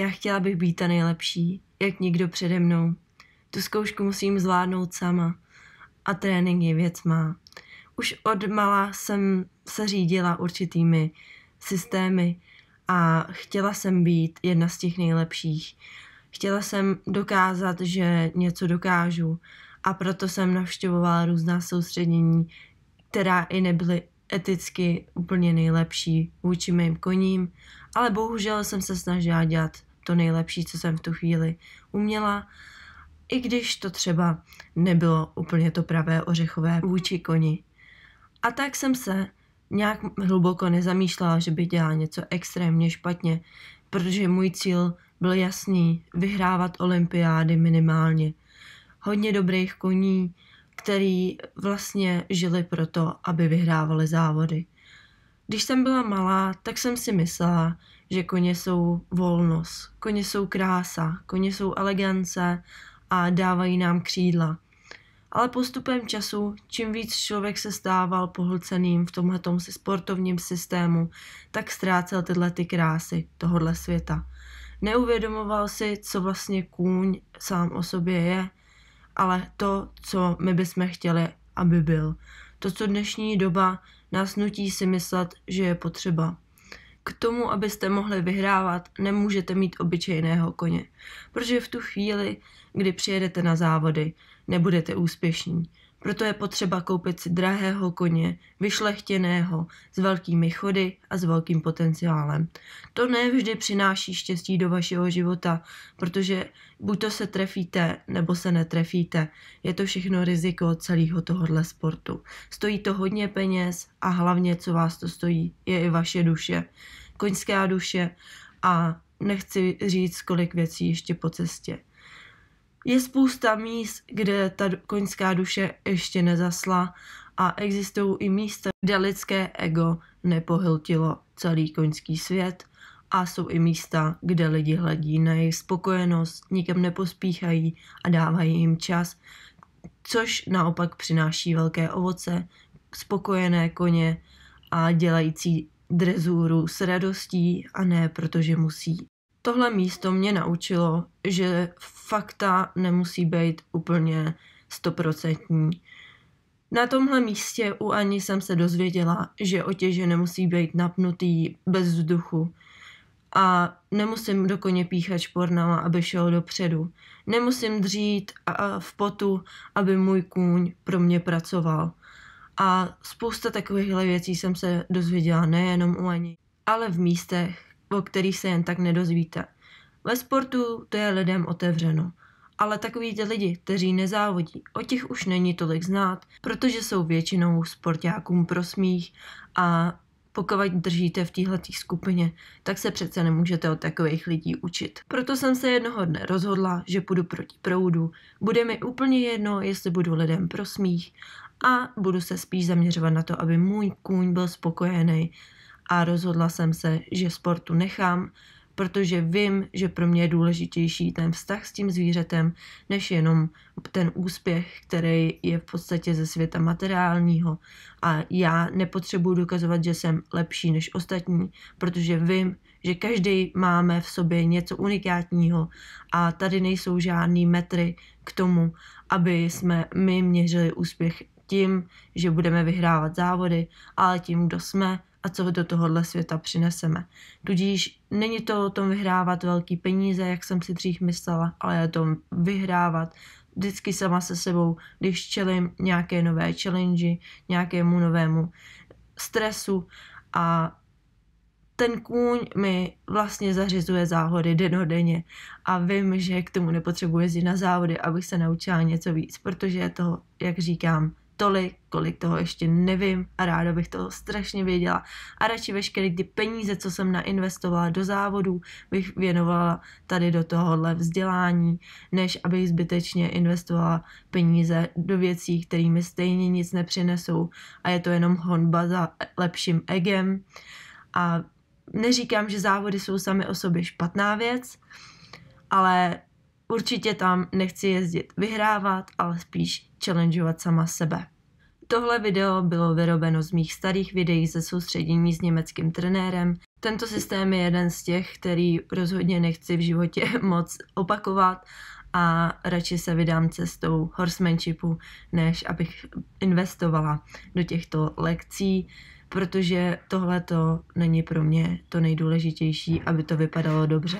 Já chtěla bych být ta nejlepší, jak nikdo přede mnou. Tu zkoušku musím zvládnout sama. A trénink je věc má. Už od mala jsem se řídila určitými systémy a chtěla jsem být jedna z těch nejlepších. Chtěla jsem dokázat, že něco dokážu a proto jsem navštěvovala různá soustředění, která i nebyly eticky úplně nejlepší vůči mým koním, ale bohužel jsem se snažila dělat to nejlepší, co jsem v tu chvíli uměla, i když to třeba nebylo úplně to pravé ořechové vůči koni. A tak jsem se nějak hluboko nezamýšlela, že bych dělala něco extrémně špatně, protože můj cíl byl jasný, vyhrávat olympiády minimálně. Hodně dobrých koní který vlastně žili proto, aby vyhrávali závody. Když jsem byla malá, tak jsem si myslela, že koně jsou volnost, koně jsou krása, koně jsou elegance a dávají nám křídla. Ale postupem času, čím víc člověk se stával pohlceným v tomhletom sportovním systému, tak ztrácel tyhle ty krásy tohohle světa. Neuvědomoval si, co vlastně kůň sám o sobě je – ale to, co my bychom chtěli, aby byl. To, co dnešní doba nás nutí si myslet, že je potřeba. K tomu, abyste mohli vyhrávat, nemůžete mít obyčejného koně, protože v tu chvíli, kdy přijedete na závody, nebudete úspěšní. Proto je potřeba koupit si drahého koně, vyšlechtěného, s velkými chody a s velkým potenciálem. To nevždy přináší štěstí do vašeho života, protože buď to se trefíte, nebo se netrefíte. Je to všechno riziko celého tohohle sportu. Stojí to hodně peněz a hlavně, co vás to stojí, je i vaše duše. Koňská duše a nechci říct, kolik věcí ještě po cestě. Je spousta míst, kde ta koňská duše ještě nezasla a existují i místa, kde lidské ego nepohltilo celý koňský svět a jsou i místa, kde lidi hledí na jejich spokojenost, nikam nepospíchají a dávají jim čas, což naopak přináší velké ovoce, spokojené koně a dělající drezuru s radostí a ne protože musí tohle místo mě naučilo, že fakta nemusí být úplně stoprocentní. Na tomhle místě u Ani jsem se dozvěděla, že otěže nemusí být napnutý bez vzduchu a nemusím do koně píchat špornama, aby šel dopředu. Nemusím dřít a v potu, aby můj kůň pro mě pracoval. A spousta takovýchhle věcí jsem se dozvěděla nejenom u Ani, ale v místech, o kterých se jen tak nedozvíte. Ve sportu to je lidem otevřeno. Ale takový ty lidi, kteří nezávodí, o těch už není tolik znát, protože jsou většinou sportákům pro smích a pokud držíte v této skupině, tak se přece nemůžete od takových lidí učit. Proto jsem se jednoho dne rozhodla, že půjdu proti proudu. Bude mi úplně jedno, jestli budu lidem pro smích a budu se spíš zaměřovat na to, aby můj kůň byl spokojený a rozhodla jsem se, že sportu nechám, protože vím, že pro mě je důležitější ten vztah s tím zvířetem, než jenom ten úspěch, který je v podstatě ze světa materiálního. A já nepotřebuji dokazovat, že jsem lepší než ostatní, protože vím, že každý máme v sobě něco unikátního a tady nejsou žádný metry k tomu, aby jsme my měřili úspěch tím, že budeme vyhrávat závody, ale tím, kdo jsme a co do tohohle světa přineseme. Tudíž není to o tom vyhrávat velký peníze, jak jsem si dřív myslela, ale je o tom vyhrávat vždycky sama se sebou, když čelím nějaké nové challenge, nějakému novému stresu a ten kůň mi vlastně zařizuje závody denně a vím, že k tomu nepotřebuji jezdit na závody, abych se naučila něco víc, protože je to, jak říkám, tolik, kolik toho ještě nevím a ráda bych toho strašně věděla. A radši veškeré ty peníze, co jsem nainvestovala do závodů, bych věnovala tady do tohohle vzdělání, než abych zbytečně investovala peníze do věcí, kterými stejně nic nepřinesou a je to jenom honba za lepším egem. A neříkám, že závody jsou sami o sobě špatná věc, ale Určitě tam nechci jezdit vyhrávat, ale spíš challengeovat sama sebe. Tohle video bylo vyrobeno z mých starých videí ze soustředění s německým trenérem. Tento systém je jeden z těch, který rozhodně nechci v životě moc opakovat a radši se vydám cestou horsemanshipu, než abych investovala do těchto lekcí, protože tohle to není pro mě to nejdůležitější, aby to vypadalo dobře.